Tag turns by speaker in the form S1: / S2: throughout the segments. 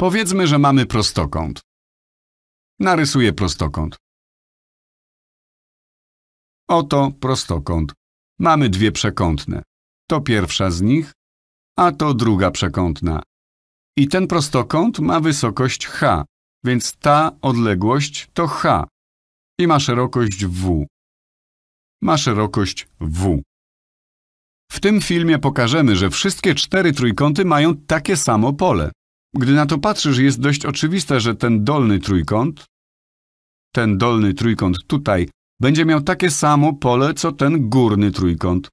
S1: Powiedzmy, że mamy prostokąt. Narysuję prostokąt. Oto prostokąt. Mamy dwie przekątne. To pierwsza z nich, a to druga przekątna. I ten prostokąt ma wysokość h, więc ta odległość to h i ma szerokość w. Ma szerokość w. W tym filmie pokażemy, że wszystkie cztery trójkąty mają takie samo pole. Gdy na to patrzysz, jest dość oczywiste, że ten dolny trójkąt, ten dolny trójkąt tutaj, będzie miał takie samo pole, co ten górny trójkąt.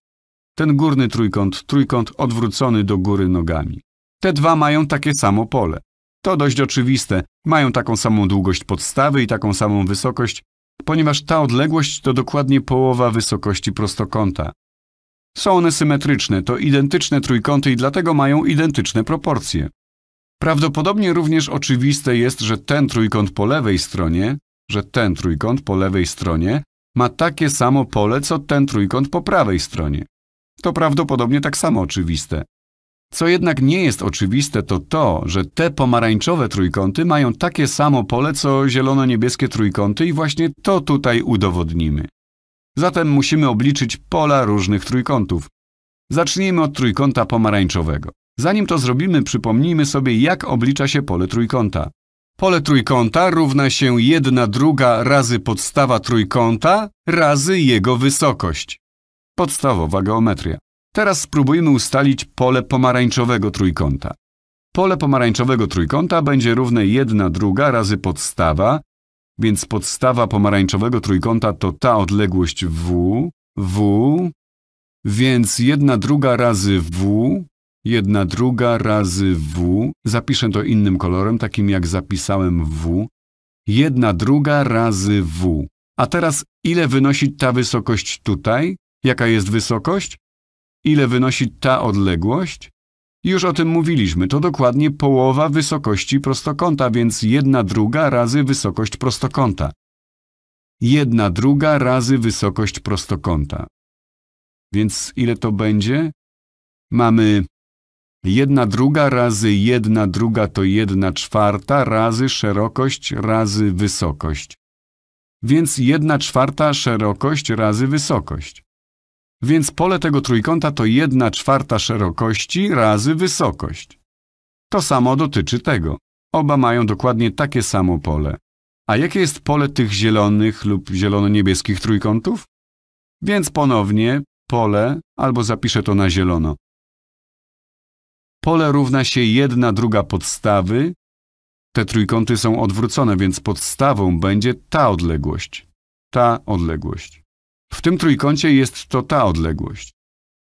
S1: Ten górny trójkąt, trójkąt odwrócony do góry nogami. Te dwa mają takie samo pole. To dość oczywiste. Mają taką samą długość podstawy i taką samą wysokość, ponieważ ta odległość to dokładnie połowa wysokości prostokąta. Są one symetryczne, to identyczne trójkąty i dlatego mają identyczne proporcje. Prawdopodobnie również oczywiste jest, że ten trójkąt po lewej stronie, że ten trójkąt po lewej stronie ma takie samo pole, co ten trójkąt po prawej stronie. To prawdopodobnie tak samo oczywiste. Co jednak nie jest oczywiste, to to, że te pomarańczowe trójkąty mają takie samo pole, co zielono-niebieskie trójkąty i właśnie to tutaj udowodnimy. Zatem musimy obliczyć pola różnych trójkątów. Zacznijmy od trójkąta pomarańczowego. Zanim to zrobimy, przypomnijmy sobie, jak oblicza się pole trójkąta. Pole trójkąta równa się 1 druga razy podstawa trójkąta razy jego wysokość. Podstawowa geometria. Teraz spróbujmy ustalić pole pomarańczowego trójkąta. Pole pomarańczowego trójkąta będzie równe 1 druga razy podstawa, więc podstawa pomarańczowego trójkąta to ta odległość w, w, więc 1 druga razy w Jedna druga razy W, zapiszę to innym kolorem, takim jak zapisałem W. Jedna druga razy W. A teraz ile wynosi ta wysokość tutaj? Jaka jest wysokość? Ile wynosi ta odległość? Już o tym mówiliśmy, to dokładnie połowa wysokości prostokąta, więc jedna druga razy wysokość prostokąta. Jedna druga razy wysokość prostokąta. Więc ile to będzie? Mamy Jedna druga razy jedna druga to jedna czwarta razy szerokość razy wysokość. Więc jedna czwarta szerokość razy wysokość. Więc pole tego trójkąta to jedna czwarta szerokości razy wysokość. To samo dotyczy tego. Oba mają dokładnie takie samo pole. A jakie jest pole tych zielonych lub zielono-niebieskich trójkątów? Więc ponownie pole, albo zapiszę to na zielono. Pole równa się jedna druga podstawy. Te trójkąty są odwrócone, więc podstawą będzie ta odległość. Ta odległość. W tym trójkącie jest to ta odległość.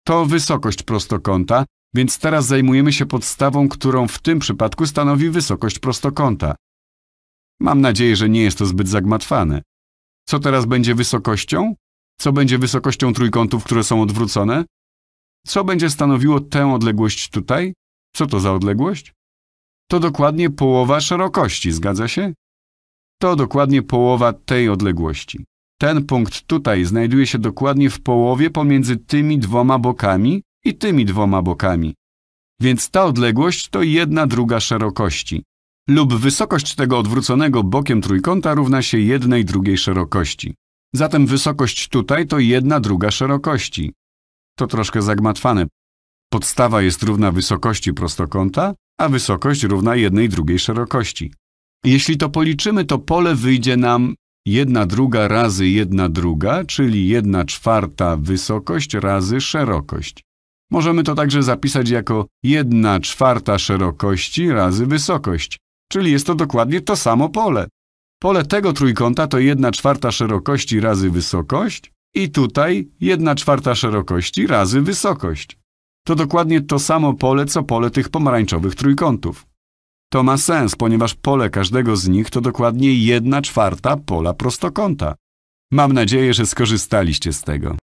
S1: To wysokość prostokąta, więc teraz zajmujemy się podstawą, którą w tym przypadku stanowi wysokość prostokąta. Mam nadzieję, że nie jest to zbyt zagmatwane. Co teraz będzie wysokością? Co będzie wysokością trójkątów, które są odwrócone? Co będzie stanowiło tę odległość tutaj? Co to za odległość? To dokładnie połowa szerokości, zgadza się? To dokładnie połowa tej odległości. Ten punkt tutaj znajduje się dokładnie w połowie pomiędzy tymi dwoma bokami i tymi dwoma bokami. Więc ta odległość to jedna druga szerokości. Lub wysokość tego odwróconego bokiem trójkąta równa się jednej drugiej szerokości. Zatem wysokość tutaj to jedna druga szerokości. To troszkę zagmatwane, Podstawa jest równa wysokości prostokąta, a wysokość równa jednej drugiej szerokości. Jeśli to policzymy, to pole wyjdzie nam 1 druga razy 1 druga, czyli 1 czwarta wysokość razy szerokość. Możemy to także zapisać jako 1 czwarta szerokości razy wysokość, czyli jest to dokładnie to samo pole. Pole tego trójkąta to 1 czwarta szerokości razy wysokość i tutaj 1 czwarta szerokości razy wysokość. To dokładnie to samo pole, co pole tych pomarańczowych trójkątów. To ma sens, ponieważ pole każdego z nich to dokładnie jedna czwarta pola prostokąta. Mam nadzieję, że skorzystaliście z tego.